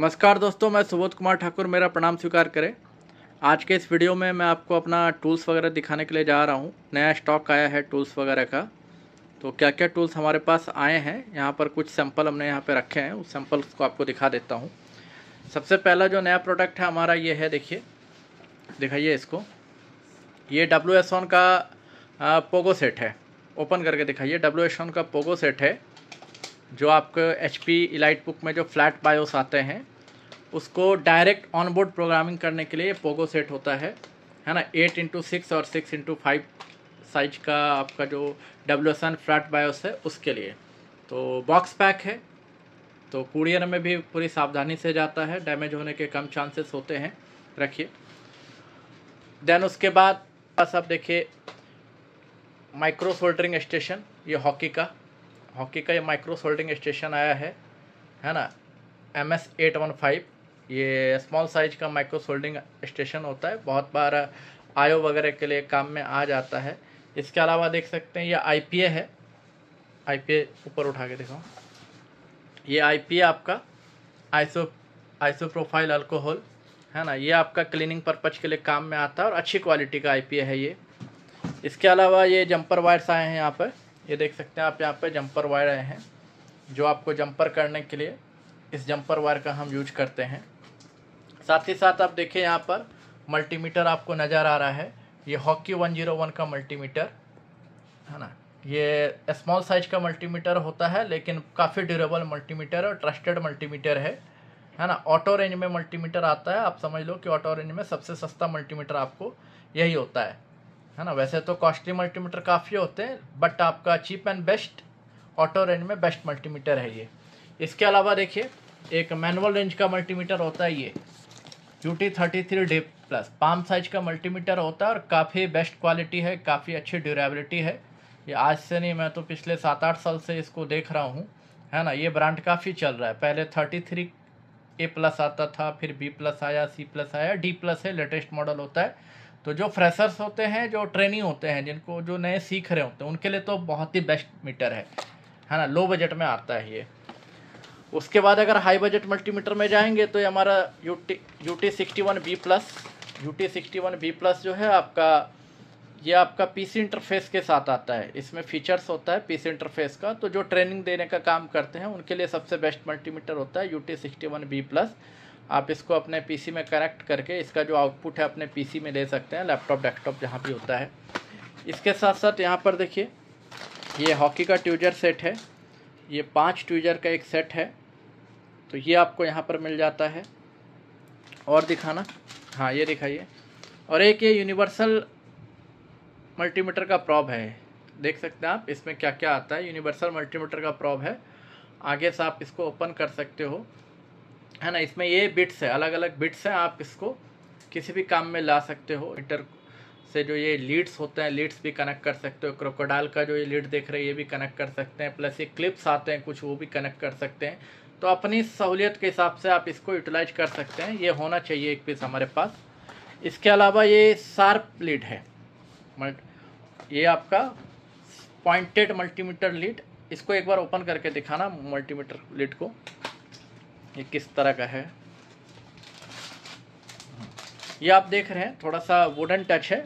नमस्कार दोस्तों मैं सुबोध कुमार ठाकुर मेरा प्रणाम स्वीकार करें आज के इस वीडियो में मैं आपको अपना टूल्स वगैरह दिखाने के लिए जा रहा हूँ नया स्टॉक आया है टूल्स वगैरह का तो क्या क्या टूल्स हमारे पास आए हैं यहाँ पर कुछ सैंपल हमने यहाँ पे रखे हैं उस सैंपल्स को आपको दिखा देता हूँ सबसे पहला जो नया प्रोडक्ट है हमारा ये है देखिए दिखाइए इसको ये डब्ल्यू का पोगो सेट है ओपन करके दिखाइए डब्ल्यू का पोगो सेट है जो आपके एच पी इलाइट बुक में जो फ्लैट बायोस आते हैं उसको डायरेक्ट ऑन बोर्ड प्रोग्रामिंग करने के लिए पोगो सेट होता है है ना एट इंटू सिक्स और सिक्स इंटू फाइव साइज का आपका जो डब्ल्यू एस एन फ्लैट बायोस है उसके लिए तो बॉक्स पैक है तो कुरियर में भी पूरी सावधानी से जाता है डैमेज होने के कम चांसेस होते हैं रखिए देन उसके बाद बस आप देखिए माइक्रो सोल्डरिंग स्टेशन ये हॉकी का हॉकी का ये माइक्रो सोल्डिंग स्टेशन आया है है ना M S eight one five ये स्मॉल साइज का माइक्रो सोल्डिंग स्टेशन होता है बहुत बार आयो वगैरह के लिए काम में आ जाता है इसके अलावा देख सकते हैं ये आई है आई ऊपर उठा के देखो ये आई आपका आइसो आइसो प्रोफाइल अल्कोहल है ना ये आपका क्लीनिंग पर्पज के लिए काम में आता है और अच्छी क्वालिटी का आई है ये इसके अलावा ये जंपर वायर्स आए हैं यहाँ पर ये देख सकते हैं आप यहाँ पे जंपर वायर आए हैं जो आपको जंपर करने के लिए इस जंपर वायर का हम यूज करते हैं साथ ही साथ आप देखिए यहाँ पर मल्टीमीटर आपको नज़र आ रहा है ये हॉकी 101 का मल्टीमीटर है ना ये स्मॉल साइज का मल्टीमीटर होता है लेकिन काफ़ी ड्यूरेबल मल्टीमीटर और ट्रस्टेड मल्टीमीटर है है ना ऑटो रेंज में मल्टीमीटर आता है आप समझ लो कि ऑटो रेंज में सबसे सस्ता मल्टीमीटर आपको यही होता है है ना वैसे तो कॉस्टली मल्टीमीटर काफ़ी होते हैं बट आपका cheap and best auto range में बेस्ट मल्टीमीटर है ये इसके अलावा देखिए एक मैनुअल रेंज का मल्टीमीटर होता है ये U T thirty three D plus palm size का मल्टीमीटर होता है और काफ़ी बेस्ट क्वालिटी है काफ़ी अच्छी ड्यूरेबिलिटी है ये आज से नहीं मैं तो पिछले सात आठ साल से इसको देख रहा हूँ है ना ये ब्रांड काफ़ी चल रहा है पहले थर्टी थ्री ए प्लस आता था फिर बी प्लस आया सी प्लस आया डी प्लस है लेटेस्ट मॉडल होता है तो जो फ्रेशर्स होते हैं जो ट्रेनिंग होते हैं जिनको जो नए सीख रहे होते हैं उनके लिए तो बहुत ही बेस्ट मीटर है है ना लो बजट में आता है ये उसके बाद अगर हाई बजट मल्टीमीटर में जाएंगे तो ये हमारा U T U T sixty one B plus U T sixty one B plus जो है आपका ये आपका पीसी इंटरफेस के साथ आता है इसमें फीचर्स होता है पीसी इंटरफेस का तो जो ट्रेनिंग देने का काम करते हैं उनके लिए सबसे बेस्ट मल्टीमीटर होता है U T sixty one B plus आप इसको अपने पीसी में कनेक्ट करके इसका जो आउटपुट है अपने पीसी में ले सकते हैं लैपटॉप डेस्कटॉप जहाँ भी होता है इसके साथ साथ यहाँ पर देखिए ये हॉकी का ट्यूजर सेट है ये पांच ट्यूजर का एक सेट है तो ये आपको यहाँ पर मिल जाता है और दिखाना हाँ ये दिखाइए और एक ये यूनिवर्सल मल्टीमीटर का प्रॉब है देख सकते हैं आप इसमें क्या क्या आता है यूनिवर्सल मल्टीमीटर का प्रॉब है आगे से आप इसको ओपन कर सकते हो है ना इसमें ये बिट्स है अलग अलग बिट्स हैं आप इसको किसी भी काम में ला सकते हो इंटर से जो ये लीड्स होते हैं लीड्स भी कनेक्ट कर सकते हो क्रोकोडाइल का जो ये लीड देख रहे हैं ये भी कनेक्ट कर सकते हैं प्लस ये क्लिप्स आते हैं कुछ वो भी कनेक्ट कर सकते हैं तो अपनी सहूलियत के हिसाब से आप इसको यूटिलाइज कर सकते हैं ये होना चाहिए एक पीस हमारे पास इसके अलावा ये शार्प लीड है ये आपका पॉइंटेड मल्टीमीटर लीड इसको एक बार ओपन करके दिखाना मल्टीमीटर लीड को ये किस तरह का है ये आप देख रहे हैं थोड़ा सा वुडन टच है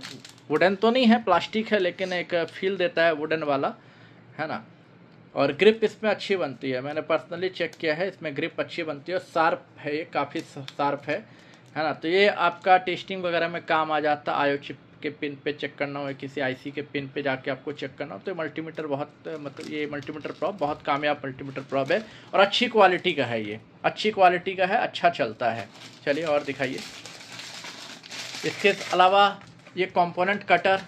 वुडन तो नहीं है प्लास्टिक है लेकिन एक फील देता है वुडन वाला है ना और ग्रिप इसमें अच्छी बनती है मैंने पर्सनली चेक किया है इसमें ग्रिप अच्छी बनती है शार्प है ये काफ़ी शार्प है है ना तो ये आपका टेस्टिंग वगैरह में काम आ जाता आयो चिप के पिन पे चेक करना हो या किसी आईसी के पिन पे जाके आपको चेक करना हो तो मल्टीमीटर बहुत मतलब ये मल्टीमीटर प्रॉब बहुत कामयाब मल्टीमीटर प्रॉब है और अच्छी क्वालिटी का है ये अच्छी क्वालिटी का है अच्छा चलता है चलिए और दिखाइए इसके अलावा ये कॉम्पोनेंट कटर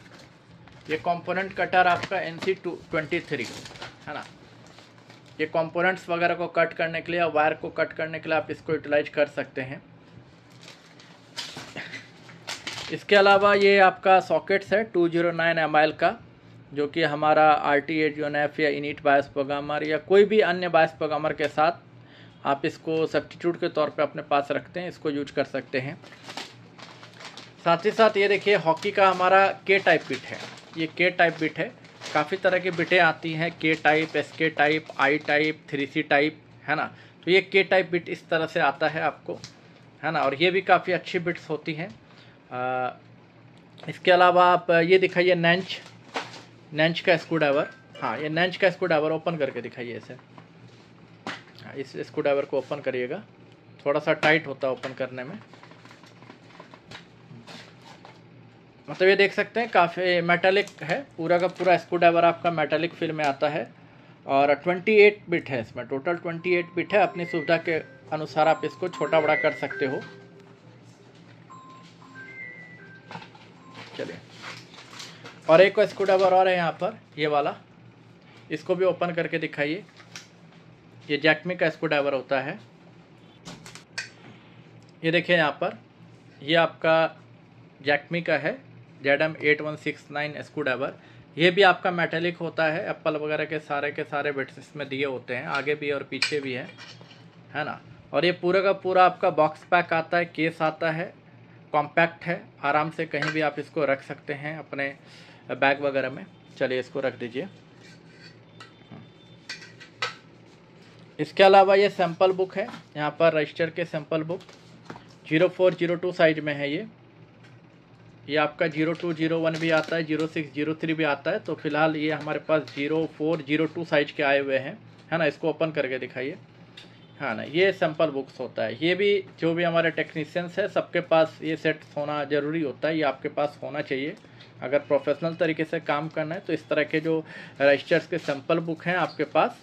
ये कॉम्पोनेंट कटर आपका एन सी है ना ये कंपोनेंट्स वगैरह को कट करने के लिए वायर को कट करने के लिए आप इसको यूटिलाइज कर सकते हैं इसके अलावा ये आपका सॉकेट्स है 209 जीरो का जो कि हमारा आर टी एट या इनिट बायस प्रोग्रामर या कोई भी अन्य बायस प्रोग्रामर के साथ आप इसको सब्सटीट्यूट के तौर पे अपने पास रखते हैं इसको यूज कर सकते हैं साथ ही साथ ये देखिए हॉकी का हमारा के टाइप बिट है ये के टाइप बिट है काफ़ी तरह की बिटें आती हैं के type S K type I type three C type है ना तो ये के टाइप बिट इस तरह से आता है आपको है ना और ये भी काफ़ी अच्छी बिट्स होती हैं इसके अलावा आप ये दिखाइए नैंच नैंच का स्क्रू ड्राइवर हाँ ये नैंच का स्क्रू ड्राइवर ओपन करके दिखाइए इसे हाँ, इस स्क्रू ड्राइवर को ओपन करिएगा थोड़ा सा टाइट होता है ओपन करने में मतलब ये देख सकते हैं काफ़ी मेटालिक है पूरा का पूरा स्क्रू ड्राइवर आपका मेटालिक फिल में आता है और 28 बिट है इसमें टोटल 28 बिट है अपनी सुविधा के अनुसार आप इसको छोटा बड़ा कर सकते हो और एक स्क्रू ड्राइवर और है यहाँ पर ये वाला इसको भी ओपन करके दिखाइए ये जैकमी का स्क्रू ड्राइवर होता है ये देखिए यहाँ पर ये आपका जैकमी का है Z M eight one six nine screw driver ये भी आपका मेटेलिक होता है एप्पल वगैरह के सारे के सारे बिट्स इसमें दिए होते हैं आगे भी और पीछे भी है है ना और ये पूरा का पूरा आपका बॉक्स पैक आता है केस आता है कॉम्पैक्ट है आराम से कहीं भी आप इसको रख सकते हैं अपने बैग वगैरह में चलिए इसको रख दीजिए इसके अलावा ये सैम्पल बुक है यहाँ पर रजिस्टर के sample book zero four zero two size में है ये ये आपका जीरो टू जीरो वन भी आता है जीरो सिक्स जीरो थ्री भी आता है तो फिलहाल ये हमारे पास zero four zero two size के आए हुए हैं है ना इसको ओपन करके दिखाइए हाँ ना ये सैम्पल बुक्स होता है ये भी जो भी हमारे टेक्नीसियंस है सबके पास ये सेट होना ज़रूरी होता है ये आपके पास होना चाहिए अगर प्रोफेशनल तरीके से काम करना है तो इस तरह के जो रजिस्टर्स के सैम्पल बुक हैं आपके पास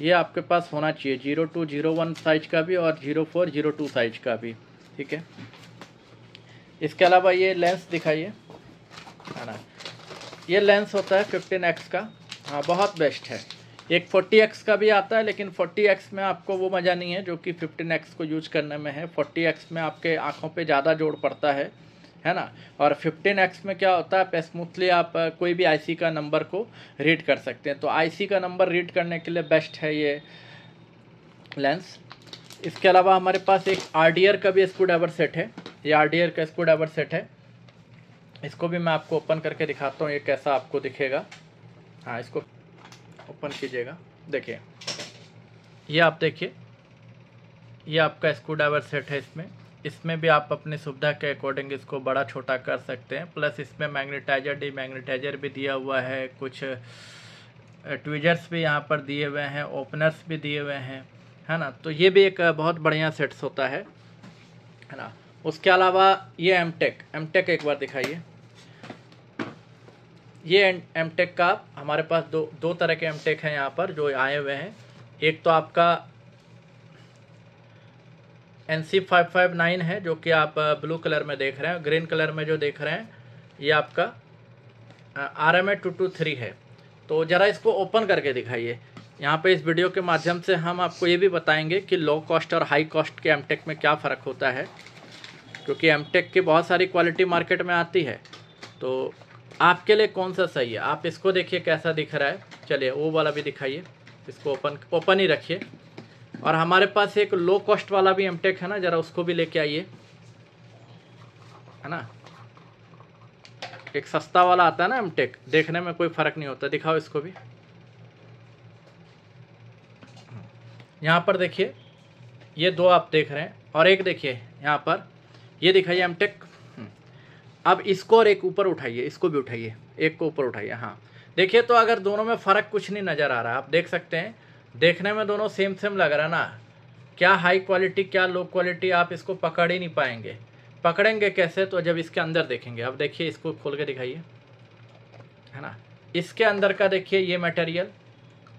ये आपके पास होना चाहिए zero two zero one size का भी और zero four zero two size का भी ठीक है इसके अलावा ये लेंस दिखाइए है ना ये लेंस होता है फिफ्टीन एक्स का हाँ बहुत बेस्ट है एक फोर्टी एक्स का भी आता है लेकिन फोर्टी एक्स में आपको वो मज़ा नहीं है जो कि फिफ्टीन एक्स को यूज करने में है फोर्टी एक्स में आपके आँखों पर ज़्यादा जोड़ पड़ता है है ना और फिफ्टीन एक्स में क्या होता है स्मूथली आप कोई भी आईसी का नंबर को रीड कर सकते हैं तो आईसी का नंबर रीड करने के लिए बेस्ट है ये लेंस इसके अलावा हमारे पास एक आर का भी स्क्रू ड्राइवर सेट है ये आर का स्क्रू ड्राइवर सेट है इसको भी मैं आपको ओपन करके दिखाता हूँ ये कैसा आपको दिखेगा हाँ इसको ओपन कीजिएगा देखिए ये आप देखिए ये आपका स्क्रू ड्राइवर सेट है इसमें इसमें भी आप अपनी सुविधा के अकॉर्डिंग इसको बड़ा छोटा कर सकते हैं प्लस इसमें मैग्नेटाइजर डी मैग्नेटाइजर भी दिया हुआ है कुछ ट्विजर्स भी यहाँ पर दिए हुए हैं ओपनर्स भी दिए हुए हैं है ना तो ये भी एक बहुत बढ़िया सेट्स होता है है ना उसके अलावा ये एम टेक एम टेक एक बार दिखाइए ये एम टेक का हमारे पास दो दो तरह के एम टेक हैं यहाँ पर जो आए हुए हैं एक तो आपका N C five five nine है जो कि आप ब्लू कलर में देख रहे हैं ग्रीन कलर में जो देख रहे हैं ये आपका R M A two two three है तो ज़रा इसको ओपन करके दिखाइए यहाँ पे इस वीडियो के माध्यम से हम आपको ये भी बताएंगे कि लो कॉस्ट और हाई कॉस्ट के एम टेक में क्या फ़र्क होता है क्योंकि एम टेक की बहुत सारी क्वालिटी मार्केट में आती है तो आपके लिए कौन सा सही है आप इसको देखिए कैसा दिख रहा है चलिए वो वाला भी दिखाइए इसको ओपन ओपन ही रखिए और हमारे पास एक लो कॉस्ट वाला भी एमटेक है ना ज़रा उसको भी लेके आइए है ना एक सस्ता वाला आता है ना एमटेक देखने में कोई फ़र्क नहीं होता दिखाओ इसको भी यहाँ पर देखिए ये दो आप देख रहे हैं और एक देखिए यहाँ पर ये दिखाइए एमटेक हम्म। अब इसको और एक ऊपर उठाइए इसको भी उठाइए एक को ऊपर उठाइए हाँ देखिए तो अगर दोनों में फ़र्क कुछ नहीं नज़र आ रहा आप देख सकते हैं देखने में दोनों सेम सेम लग रहा ना क्या हाई क्वालिटी क्या लो क्वालिटी आप इसको पकड़ ही नहीं पाएंगे पकड़ेंगे कैसे तो जब इसके अंदर देखेंगे अब देखिए इसको खोल के दिखाइए है ना इसके अंदर का देखिए ये मटेरियल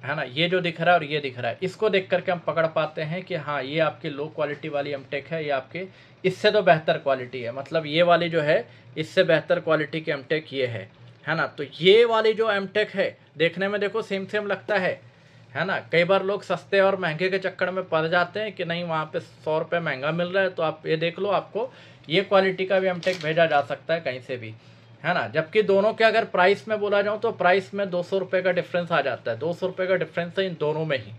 है ना ये जो दिख रहा है और ये दिख रहा है इसको देख करके हम पकड़ पाते हैं कि हाँ ये आपके लो क्वालिटी वाली एम है ये आपके इससे तो बेहतर क्वालिटी है मतलब ये वाली जो है इससे बेहतर क्वालिटी की एम ये है है ना तो ये वाली जो एम है देखने में देखो सेम सेम लगता है है ना कई बार लोग सस्ते और महंगे के चक्कर में पड़ जाते हैं कि नहीं वहाँ पे सौ रुपये महंगा मिल रहा है तो आप ये देख लो आपको ये क्वालिटी का भी एम भेजा जा सकता है कहीं से भी है ना जबकि दोनों के अगर प्राइस में बोला जाऊँ तो प्राइस में दो सौ रुपये का डिफरेंस आ जाता है दो सौ रुपये का डिफरेंस है इन दोनों में ही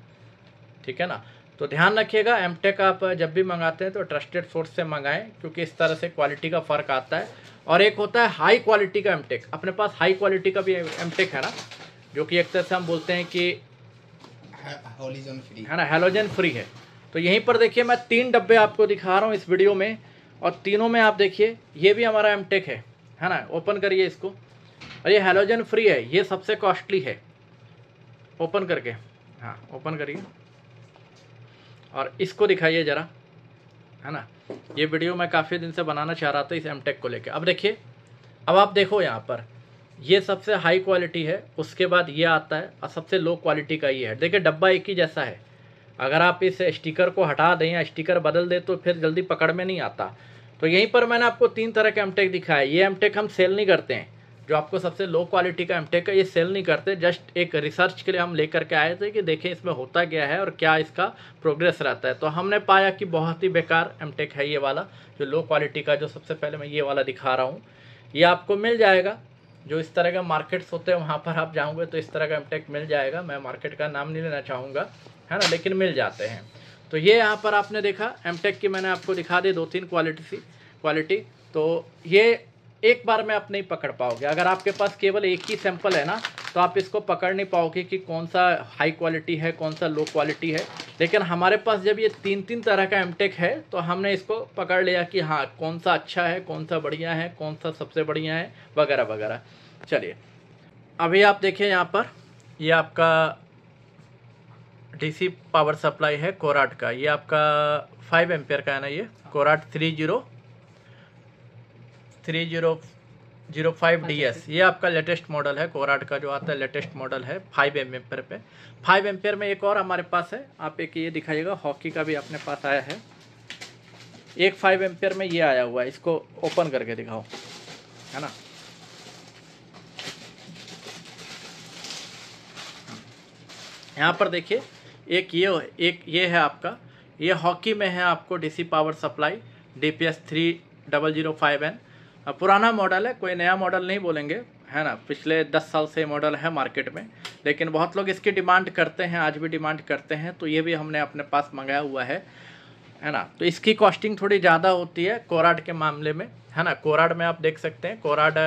ठीक है ना तो ध्यान रखिएगा एम आप जब भी मंगाते हैं तो ट्रस्टेड सोर्स से मंगाएं क्योंकि इस तरह से क्वालिटी का फ़र्क आता है और एक होता है हाई क्वालिटी का एम अपने पास हाई क्वालिटी का भी एम है ना जो कि एक तरह से हम बोलते हैं कि फ्री है ना हेलोजन फ्री है तो यहीं पर देखिए मैं तीन डब्बे आपको दिखा रहा हूँ इस वीडियो में और तीनों में आप देखिए ये भी हमारा एम है है ना ओपन करिए इसको और ये हेलोजन फ्री है ये सबसे कॉस्टली है ओपन करके हाँ ओपन करिए और इसको दिखाइए ज़रा है ना ये वीडियो मैं काफ़ी दिन से बनाना चाह रहा था इस एम को लेकर अब देखिए अब आप देखो यहाँ पर ये सबसे हाई क्वालिटी है उसके बाद ये आता है और सबसे लो क्वालिटी का ये है देखिए डब्बा एक ही जैसा है अगर आप इस स्टिकर को हटा दें या स्टिकर बदल दें तो फिर जल्दी पकड़ में नहीं आता तो यहीं पर मैंने आपको तीन तरह के एमटेक दिखाया ये एमटेक हम सेल नहीं करते हैं जो आपको सबसे लो क्वालिटी का एमटेक है ये सेल नहीं करते जस्ट एक रिसर्च के लिए हम लेकर के आए थे कि देखें इसमें होता क्या है और क्या इसका प्रोग्रेस रहता है तो हमने पाया कि बहुत ही बेकार एमटेक है ये वाला जो लो क्वालिटी का जो सबसे पहले मैं ये वाला दिखा रहा हूँ ये आपको मिल जाएगा जो इस तरह के मार्केट्स होते हैं वहाँ पर आप जाओगे तो इस तरह का एमटेक मिल जाएगा मैं मार्केट का नाम नहीं लेना चाहूँगा है ना लेकिन मिल जाते हैं तो ये यहाँ पर आपने देखा एमटेक की मैंने आपको दिखा दी दो तीन क्वालिटी सी क्वालिटी तो ये एक बार में आप नहीं पकड़ पाओगे अगर आपके पास केवल एक ही सैंपल है ना तो आप इसको पकड़ नहीं पाओगे कि कौन सा हाई क्वालिटी है कौन सा लो क्वालिटी है लेकिन हमारे पास जब ये तीन तीन तरह का एमटेक है तो हमने इसको पकड़ लिया कि हाँ कौन सा अच्छा है कौन सा बढ़िया है कौन सा सबसे बढ़िया है वगैरह वगैरह चलिए अभी आप देखिए यहाँ पर ये यह आपका डीसी पावर सप्लाई है कोराट का ये आपका फाइव एम्पेयर का है ना ये हाँ। Korad three zero three zero zero five अच्छा, डी एस अच्छा। ये आपका लेटेस्ट मॉडल है कोराट का जो आता है लेटेस्ट मॉडल है फाइव एम एम्पेयर पे फाइव एम्पेयर में एक और हमारे पास है आप एक ये दिखाइएगा हॉकी का भी अपने पास आया है एक फाइव एम्पेयर में ये आया हुआ है इसको ओपन करके दिखाओ है ना यहाँ पर देखिए एक ये एक ये है आपका ये हॉकी में है आपको DC power supply D P S three double zero five N अब पुराना मॉडल है कोई नया मॉडल नहीं बोलेंगे है ना पिछले दस साल से मॉडल है मार्केट में लेकिन बहुत लोग इसकी डिमांड करते हैं आज भी डिमांड करते हैं तो ये भी हमने अपने पास मंगाया हुआ है है ना तो इसकी कॉस्टिंग थोड़ी ज़्यादा होती है कोराड के मामले में है ना कोराड में आप देख सकते हैं कोराड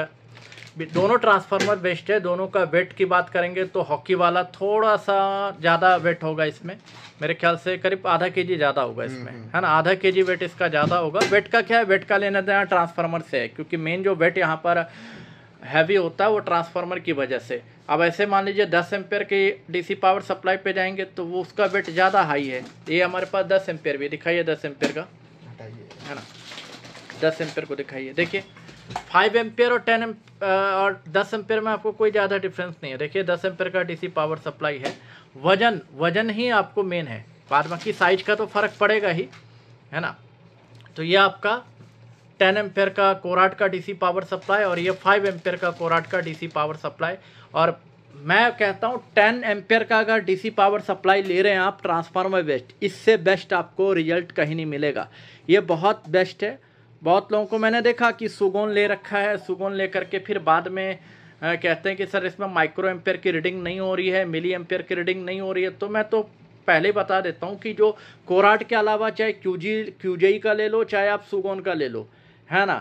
दोनों ट्रांसफार्मर बेस्ट है दोनों का वेट की बात करेंगे तो हॉकी वाला थोड़ा सा ज़्यादा वेट होगा इसमें मेरे ख्याल से करीब आधा के जी ज़्यादा होगा हम्म, इसमें हम्म। है ना आधा के जी वेट इसका ज़्यादा होगा वेट का क्या है वेट का लेना देना ट्रांसफार्मर से है क्योंकि मेन जो वेट यहाँ पर हैवी होता है वो ट्रांसफार्मर की वजह से अब ऐसे मान लीजिए दस एम्पेयर के डीसी पावर सप्लाई पे जाएंगे तो वो उसका वेट ज़्यादा हाई है ये हमारे पास दस एम्पेयर भी दिखाइए दस एम्पेयर का है ना दस एम्पेयर को दिखाइए देखिए फाइव एम्पेयर और टेन और दस एम्पेयर में आपको कोई ज़्यादा डिफरेंस नहीं है देखिए दस एम्पेयर का डीसी पावर सप्लाई है वजन वजन ही आपको मेन है बाद बाकी साइज का तो फ़र्क पड़ेगा ही है ना तो ये आपका टेन एम्पेयर का कोराट का डीसी पावर सप्लाई और ये फाइव एम्पेयर का कोराट का डीसी पावर सप्लाई और मैं कहता हूँ टेन एम्पेयर का अगर डीसी पावर सप्लाई ले रहे हैं आप ट्रांसफार्मर बेस्ट इससे बेस्ट आपको रिजल्ट कहीं नहीं मिलेगा ये बहुत बेस्ट है बहुत लोगों को मैंने देखा कि सुगोन ले रखा है सुगोन लेकर के फिर बाद में आ, कहते हैं कि सर इसमें माइक्रो एम्पेयर की रीडिंग नहीं हो रही है मिली एम्पेयर की रीडिंग नहीं हो रही है तो मैं तो पहले बता देता हूँ कि जो कोराट के अलावा चाहे क्यूजी क्यूजेई का ले लो चाहे आप सुगोन का ले लो है ना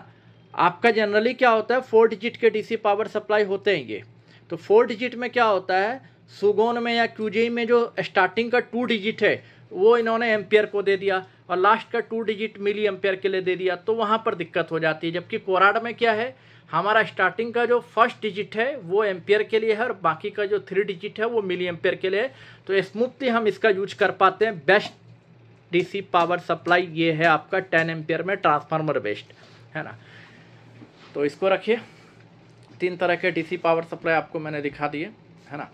आपका जनरली क्या होता है फोर डिजिट के डीसी पावर सप्लाई होते हैं ये तो फोर डिजिट में क्या होता है सुगोन में या क्यूजेई में जो स्टार्टिंग का टू डिजिट है वो इन्होंने एम्पियर को दे दिया और लास्ट का टू डिजिट मिली एम्पियर के लिए दे दिया तो वहाँ पर दिक्कत हो जाती है जबकि कोराड में क्या है हमारा स्टार्टिंग का जो फर्स्ट डिजिट है वो एम्पियर के लिए है और बाकी का जो थ्री डिजिट है वो मिली एम्पियर के लिए है तो स्मूथली हम इसका यूज कर पाते हैं बेस्ट डी पावर सप्लाई ये है आपका टेन एम्पियर में ट्रांसफार्मर बेस्ट है ना तो इसको रखिए तीन तरह के डीसी पावर सप्लाई आपको मैंने दिखा दिए है ना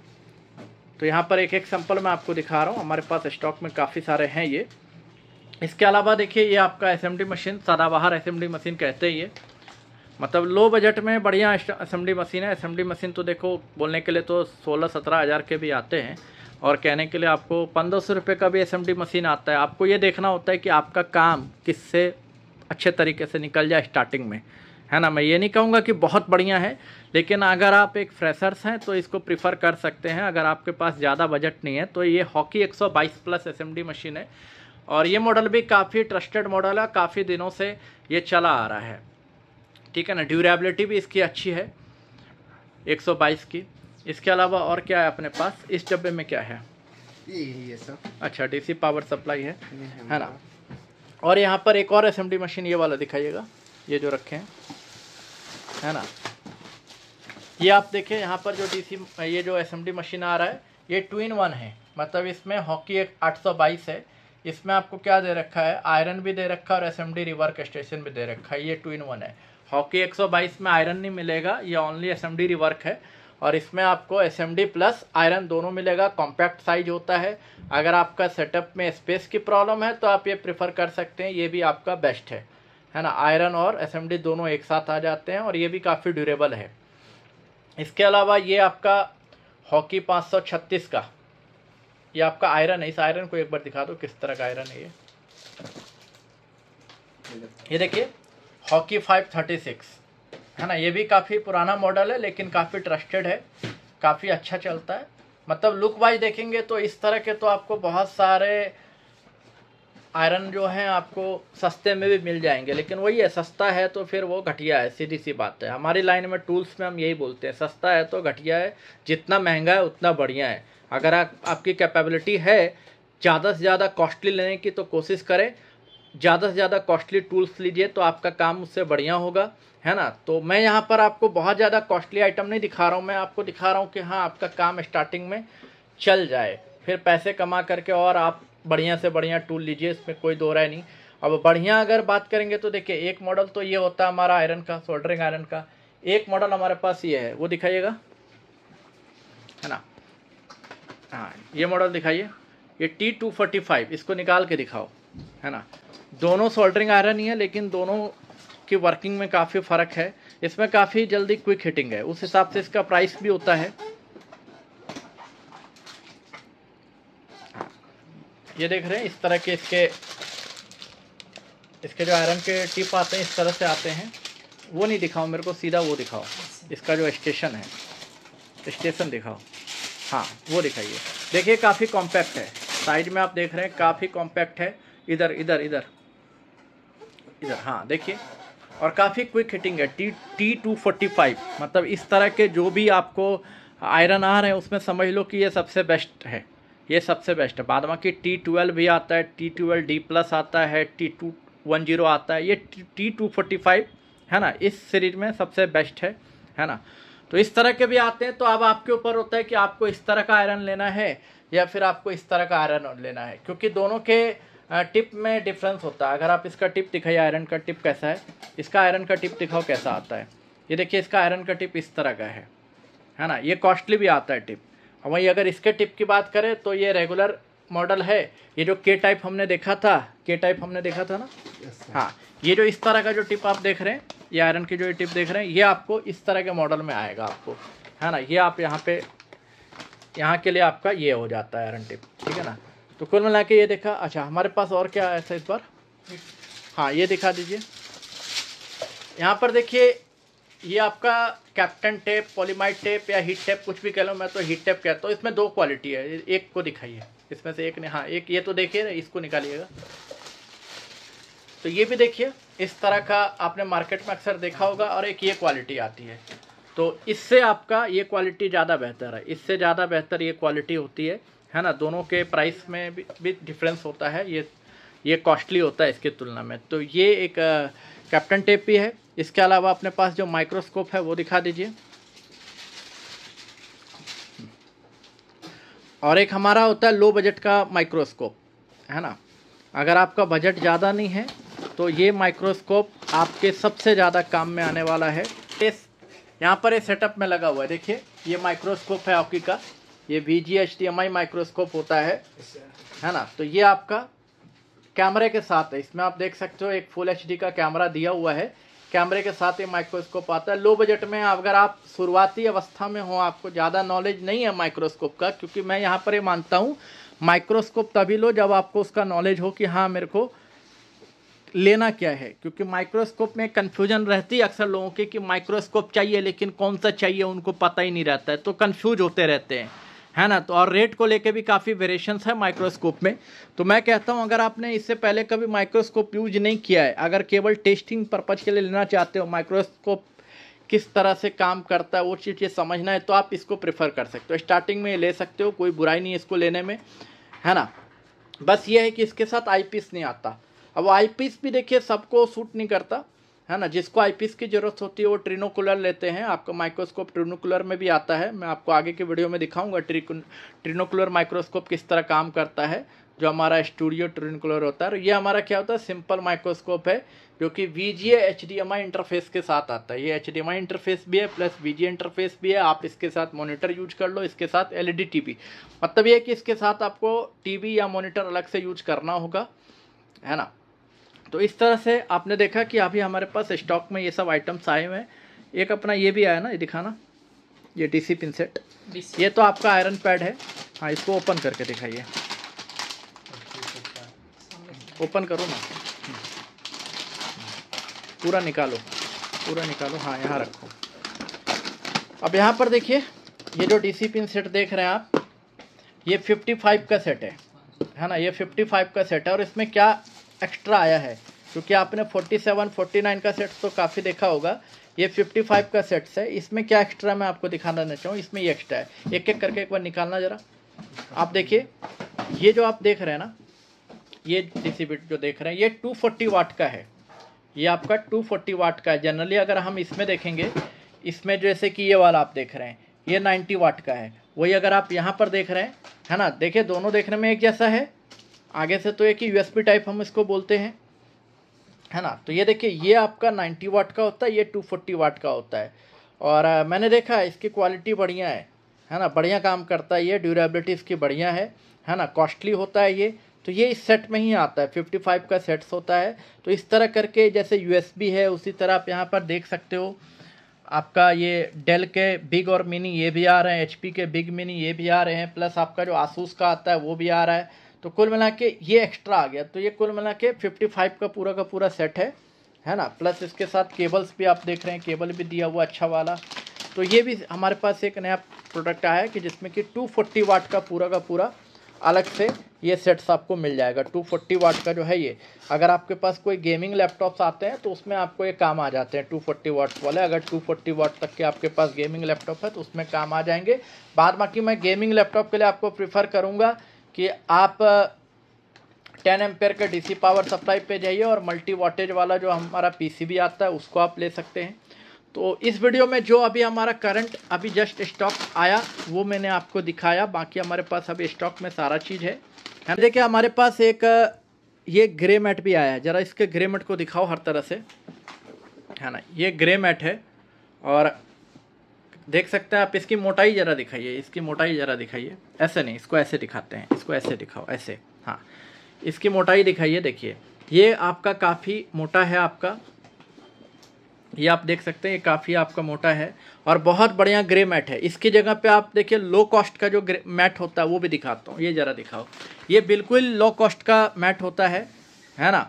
तो यहाँ पर एक एक सैम्पल मैं आपको दिखा रहा हूँ हमारे पास स्टॉक में काफ़ी सारे हैं ये इसके अलावा देखिए ये आपका एस मशीन सदाबहार एस मशीन कहते ही है मतलब लो बजट में बढ़िया एस मशीन है एस मशीन तो देखो बोलने के लिए तो सोलह सत्रह हज़ार के भी आते हैं और कहने के लिए आपको पंद्रह सौ रुपये का भी एस मशीन आता है आपको ये देखना होता है कि आपका काम किससे अच्छे तरीके से निकल जाए स्टार्टिंग में है ना मैं ये नहीं कहूँगा कि बहुत बढ़िया है लेकिन अगर आप एक फ्रेशर्स हैं तो इसको प्रीफर कर सकते हैं अगर आपके पास ज़्यादा बजट नहीं है तो ये हॉकी 122 प्लस एसएमडी मशीन है और ये मॉडल भी काफ़ी ट्रस्टेड मॉडल है काफ़ी दिनों से ये चला आ रहा है ठीक है ना ड्यूरेबिलिटी भी इसकी अच्छी है 122 की इसके अलावा और क्या है अपने पास इस डब्बे में क्या है ये सर अच्छा डीसी पावर सप्लाई है है ना और यहाँ पर एक और एसएमडी मशीन ये वाला दिखाइएगा ये जो रखे हैं है ना ये आप देखिए यहाँ पर जो डीसी ये जो एसएमडी मशीन आ रहा है ये टू इन वन है मतलब इसमें हॉकी एक बाईस है इसमें आपको क्या दे रखा है आयरन भी दे रखा है और एसएमडी रिवर्क स्टेशन भी दे रखा है ये टू इन वन है हॉकी 122 में आयरन नहीं मिलेगा ये ओनली एसएमडी रिवर्क है और इसमें आपको एस प्लस आयरन दोनों मिलेगा कॉम्पैक्ट साइज होता है अगर आपका सेटअप में स्पेस की प्रॉब्लम है तो आप ये प्रिफर कर सकते हैं ये भी आपका बेस्ट है है ना आयरन और एस दोनों एक साथ आ जाते हैं और ये भी काफ़ी ड्यूरेबल है इसके अलावा ये आपका हॉकी 536 का ये आपका आयरन है इस आयरन को एक बार दिखा दो किस तरह का आयरन है ये ये देखिए हॉकी 536 है ना ये भी काफ़ी पुराना मॉडल है लेकिन काफ़ी ट्रस्टेड है काफ़ी अच्छा चलता है मतलब लुक वाइज देखेंगे तो इस तरह के तो आपको बहुत सारे आयरन जो हैं आपको सस्ते में भी मिल जाएंगे लेकिन वही है सस्ता है तो फिर वो घटिया है सीधी सी बात है हमारी लाइन में टूल्स में हम यही बोलते हैं सस्ता है तो घटिया है जितना महंगा है उतना बढ़िया है अगर आप, आपकी कैपेबिलिटी है ज़्यादा से ज़्यादा कॉस्टली लेने की तो कोशिश करें ज़्यादा से ज़्यादा कॉस्टली टूल्स लीजिए तो आपका काम उससे बढ़िया होगा है ना तो मैं यहाँ पर आपको बहुत ज़्यादा कॉस्टली आइटम नहीं दिखा रहा हूँ मैं आपको दिखा रहा हूँ कि हाँ आपका काम स्टार्टिंग में चल जाए फिर पैसे कमा करके और आप बढ़िया से बढ़िया टूल लीजिए इसमें कोई दो राय नहीं अब बढ़िया अगर बात करेंगे तो देखिए एक मॉडल तो ये होता है हमारा आयरन का सोल्डरिंग आयरन का एक मॉडल हमारे पास ये है वो दिखाइएगा है ना हाँ ये मॉडल दिखाइए ये टी टू फोर्टी फाइव इसको निकाल के दिखाओ है ना दोनों सोल्डरिंग आयरन ही है लेकिन दोनों की वर्किंग में काफ़ी फ़र्क है इसमें काफ़ी जल्दी क्विक हिटिंग है उस हिसाब से इसका प्राइस भी होता है ये देख रहे हैं इस तरह के इसके इसके जो आयरन के टिप आते हैं इस तरह से आते हैं वो नहीं दिखाओ मेरे को सीधा वो दिखाओ इसका जो स्टेशन है स्टेशन दिखाओ हाँ वो दिखाइए देखिए काफ़ी कॉम्पैक्ट है साइज में आप देख रहे हैं काफ़ी कॉम्पैक्ट है इधर इधर इधर इधर हाँ देखिए और काफ़ी क्विक हिटिंग है T T two forty five मतलब इस तरह के जो भी आपको आयरन आ रहे हैं उसमें समझ लो कि ये सबसे बेस्ट है ये सबसे बेस्ट है बाद बाकी टी ट्वेल्व भी आता है टी ट्वेल्व डी प्लस आता है टी टू वन जीरो आता है ये टी टू फोर्टी फाइव है ना इस सीरीज में सबसे बेस्ट है है ना तो इस तरह के भी आते हैं तो अब आपके ऊपर होता है कि आपको इस तरह का आयरन लेना है या फिर आपको इस तरह का आयरन लेना है क्योंकि दोनों के टिप में डिफरेंस होता है अगर आप इसका टिप दिखाइए आयरन का टिप कैसा है इसका आयरन का टिप दिखाओ कैसा आता है ये देखिए इसका आयरन का टिप इस तरह का है है ना ये कॉस्टली भी आता है टिप वहीं अगर इसके टिप की बात करें तो ये रेगुलर मॉडल है ये जो के टाइप हमने देखा था के टाइप हमने देखा था ना yes, हाँ ये जो इस तरह का जो टिप आप देख रहे हैं ये आयरन की जो टिप देख रहे हैं ये आपको इस तरह के मॉडल में आएगा आपको है ना ये आप यहाँ पे यहाँ के लिए आपका ये हो जाता है आयरन टिप ठीक है ना तो कुल मिला के ये देखा अच्छा हमारे पास और क्या ऐसा इस बार हाँ ये दिखा दीजिए यहाँ पर देखिए ये आपका कैप्टन टेप पॉलीमाइड टेप या हीट टेप कुछ भी कह लो मैं तो हीट टेप कहता हूँ इसमें दो क्वालिटी है एक को दिखाइए इसमें से एक ने हाँ एक ये तो देखिए ना इसको निकालिएगा तो ये भी देखिए इस तरह का आपने मार्केट में अक्सर देखा होगा और एक ये क्वालिटी आती है तो इससे आपका ये क्वालिटी ज़्यादा बेहतर है इससे ज़्यादा बेहतर ये क्वालिटी होती है है ना दोनों के प्राइस में भी, भी डिफरेंस होता है ये ये कॉस्टली होता है इसकी तुलना में तो ये एक कैप्टन टेप भी है इसके अलावा अपने पास जो माइक्रोस्कोप है वो दिखा दीजिए और एक हमारा होता है लो बजट का माइक्रोस्कोप है ना अगर आपका बजट ज़्यादा नहीं है तो ये माइक्रोस्कोप आपके सबसे ज़्यादा काम में आने वाला है इस यहाँ पर ये सेटअप में लगा हुआ है देखिए ये माइक्रोस्कोप है आपकी का ये V G H M I microscope होता है है ना तो ये आपका कैमरे के साथ है इसमें आप देख सकते हो एक फुल एच डी का कैमरा दिया हुआ है कैमरे के साथ ये माइक्रोस्कोप आता है लो बजट में अगर आप शुरुआती अवस्था में हो आपको ज़्यादा नॉलेज नहीं है माइक्रोस्कोप का क्योंकि मैं यहाँ पर ये मानता हूँ माइक्रोस्कोप तभी लो जब आपको उसका नॉलेज हो कि हाँ मेरे को लेना क्या है क्योंकि माइक्रोस्कोप में कन्फ्यूजन रहती है अक्सर लोगों की कि माइक्रोस्कोप चाहिए लेकिन कौन सा चाहिए उनको पता ही नहीं रहता है तो कन्फ्यूज होते रहते हैं है ना तो और रेट को लेके भी काफ़ी वेरिएशंस है माइक्रोस्कोप में तो मैं कहता हूँ अगर आपने इससे पहले कभी माइक्रोस्कोप यूज नहीं किया है अगर केवल टेस्टिंग पर्पज़ के लिए लेना चाहते हो माइक्रोस्कोप किस तरह से काम करता है वो चीज़ ये समझना है तो आप इसको प्रेफर कर सकते हो स्टार्टिंग में ले सकते हो कोई बुराई नहीं है इसको लेने में है ना बस ये है कि इसके साथ आई नहीं आता अब आई भी देखिए सबको सूट नहीं करता है ना जिसको आईपीएस की ज़रूरत होती है वो ट्रिनोकुलर लेते हैं आपका माइक्रोस्कोप ट्रिनोकुलर में भी आता है मैं आपको आगे के वीडियो में दिखाऊंगा ट्रिनोकुलर माइक्रोस्कोप किस तरह काम करता है जो हमारा स्टूडियो ट्रिनकुलर होता है और ये हमारा क्या होता है सिंपल माइक्रोस्कोप है जो कि V G H D M I interface के साथ आता है ये H D M I interface भी है प्लस वी जी इंटरफेस भी है आप इसके साथ मॉनिटर यूज कर लो इसके साथ L E D T V मतलब ये कि इसके साथ आपको टी वी या मोनिटर अलग से यूज करना होगा है ना तो इस तरह से आपने देखा कि अभी हमारे पास स्टॉक में ये सब आइटम्स आए हुए हैं एक अपना ये भी आया ना ये दिखाना ये डी सी पिन सेट ये तो आपका आयरन पैड है हाँ इसको ओपन करके दिखाइए ओपन करो ना पूरा निकालो पूरा निकालो हाँ यहाँ रखो अब यहाँ पर देखिए ये जो डी सी पिन सेट देख रहे हैं आप ये 55 का सेट है है ना ये 55 का सेट है और इसमें क्या एक्स्ट्रा आया है क्योंकि आपने 47, 49 का सेट्स तो काफ़ी देखा होगा ये 55 का सेट्स है इसमें क्या एक्स्ट्रा मैं आपको दिखाना चाहूँ इसमें ये एक्स्ट्रा है एक एक करके एक बार निकालना ज़रा आप देखिए ये जो आप देख रहे हैं ना ये डीसी जो देख रहे हैं ये 240 वाट का है ये आपका 240 वाट का है जनरली अगर हम इसमें देखेंगे इसमें जैसे कि ये वाला आप देख रहे हैं ये नाइन्टी वाट का है वही अगर आप यहाँ पर देख रहे हैं है ना देखिए दोनों देखने में एक जैसा है आगे से तो एक ही यूएसपी टाइप हम इसको बोलते हैं है ना तो ये देखिए ये आपका 90 वाट का होता है ये 240 वाट का होता है और आ, मैंने देखा है इसकी क्वालिटी बढ़िया है है ना बढ़िया काम करता है ये ड्यूरेबिलिटी इसकी बढ़िया है है ना कॉस्टली होता है ये तो ये इस सेट में ही आता है 55 का सेट्स होता है तो इस तरह करके जैसे यू है उसी तरह आप यहाँ पर देख सकते हो आपका ये डेल के बिग और मिनी ये भी आ रहे हैं एच के बिग मिनी ये भी आ रहे हैं प्लस आपका जो आसूस का आता है वो भी आ रहा है तो कुल मिला के ये एक्स्ट्रा आ गया तो ये कुल मिला के फिफ्टी फाइव का पूरा का पूरा सेट है है ना प्लस इसके साथ केबल्स भी आप देख रहे हैं केबल भी दिया हुआ अच्छा वाला तो ये भी हमारे पास एक नया प्रोडक्ट आया है कि जिसमें कि टू फोर्टी वाट का पूरा का पूरा अलग से ये सेट्स आपको मिल जाएगा टू फोर्टी वाट का जो है ये अगर आपके पास कोई गेमिंग लैपटॉप्स आते हैं तो उसमें आपको ये काम आ जाते हैं टू फोर्टी वाट वाले अगर टू फोर्टी वाट तक के आपके पास गेमिंग लैपटॉप है तो उसमें काम आ जाएंगे बाद बाकी मैं गेमिंग लैपटॉप के लिए आपको प्रीफर करूँगा कि आप टेन एम्पेयर के डीसी पावर सप्लाई पे जाइए और मल्टी वोटेज वाला जो हमारा पीसीबी आता है उसको आप ले सकते हैं तो इस वीडियो में जो अभी हमारा करंट अभी जस्ट स्टॉक आया वो मैंने आपको दिखाया बाकी हमारे पास अभी स्टॉक में सारा चीज़ है देखिए हमारे पास एक ये ग्रे मैट भी आया है ज़रा इसके ग्रे मैट को दिखाओ हर तरह से है ना ये ग्रे मैट है और देख सकते हैं आप इसकी मोटाई ज़रा दिखाइए इसकी मोटाई ज़रा दिखाइए ऐसे नहीं इसको ऐसे दिखाते हैं इसको ऐसे दिखाओ ऐसे हाँ इसकी मोटाई दिखाइए देखिए ये आपका काफ़ी मोटा है आपका ये आप देख सकते हैं ये काफ़ी आपका मोटा है और बहुत बढ़िया ग्रे मैट है इसकी जगह पे आप देखिए लो कॉस्ट का जो मैट होता है वो भी दिखाता हूँ ये ज़रा दिखाओ ये बिल्कुल लो कॉस्ट का मैट होता है है ना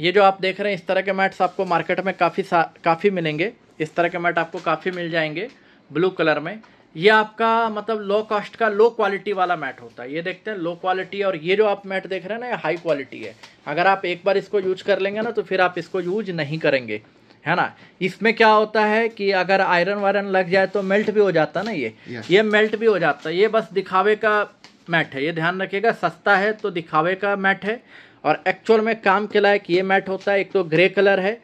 ये जो आप देख रहे हैं इस तरह के मैट्स आपको मार्केट में काफ़ी काफ़ी मिलेंगे इस तरह के मैट आपको काफ़ी मिल जाएंगे ब्लू कलर में ये आपका मतलब लो कॉस्ट का लो क्वालिटी वाला मैट होता है ये देखते हैं लो क्वालिटी और ये जो आप मैट देख रहे हैं ना ये हाई क्वालिटी है अगर आप एक बार इसको यूज कर लेंगे ना तो फिर आप इसको यूज नहीं करेंगे है ना इसमें क्या होता है कि अगर आयरन वायरन लग जाए तो मेल्ट भी हो जाता है ना ये yes. ये मेल्ट भी हो जाता है ये बस दिखावे का मैट है ये ध्यान रखिएगा सस्ता है तो दिखावे का मैट है और एक्चुअल में काम के लायक ये मैट होता है एक तो ग्रे कलर है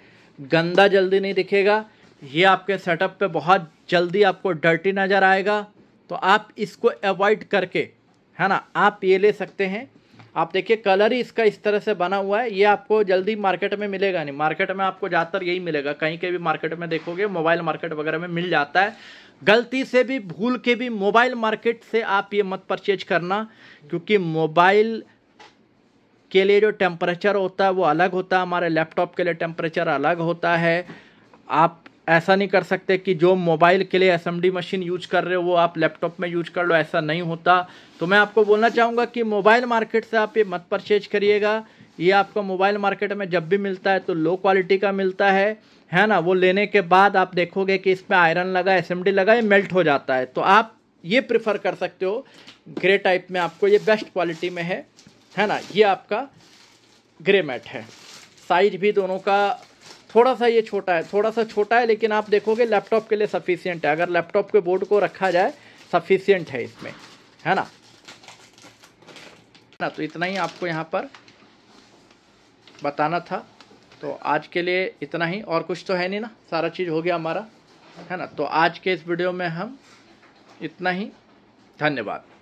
गंदा जल्दी नहीं दिखेगा ये आपके सेटअप पे बहुत जल्दी आपको डर्टी नज़र आएगा तो आप इसको अवॉइड करके है ना आप ये ले सकते हैं आप देखिए कलर ही इसका इस तरह से बना हुआ है ये आपको जल्दी मार्केट में मिलेगा नहीं मार्केट में आपको ज़्यादातर यही मिलेगा कहीं के भी मार्केट में देखोगे मोबाइल मार्केट वगैरह में मिल जाता है गलती से भी भूल के भी मोबाइल मार्केट से आप ये मत परचेज करना क्योंकि मोबाइल के लिए जो टेम्परेचर होता है वो अलग होता है हमारे लैपटॉप के लिए टेम्परेचर अलग होता है आप ऐसा नहीं कर सकते कि जो मोबाइल के लिए एस मशीन यूज कर रहे हो वो आप लैपटॉप में यूज कर लो ऐसा नहीं होता तो मैं आपको बोलना चाहूँगा कि मोबाइल मार्केट से आप ये मत परचेज करिएगा ये आपका मोबाइल मार्केट में जब भी मिलता है तो लो क्वालिटी का मिलता है है ना वो लेने के बाद आप देखोगे कि इसमें आयरन लगा एस लगा ये मेल्ट हो जाता है तो आप ये प्रिफर कर सकते हो ग्रे टाइप में आपको ये बेस्ट क्वालिटी में है है ना ये आपका ग्रे मैट है साइज भी दोनों का थोड़ा सा ये छोटा है थोड़ा सा छोटा है लेकिन आप देखोगे लैपटॉप के लिए सफिशियंट है अगर लैपटॉप के बोर्ड को रखा जाए सफिशियंट है इसमें है ना ना तो इतना ही आपको यहाँ पर बताना था तो आज के लिए इतना ही और कुछ तो है नहीं ना सारा चीज़ हो गया हमारा है ना तो आज के इस वीडियो में हम इतना ही धन्यवाद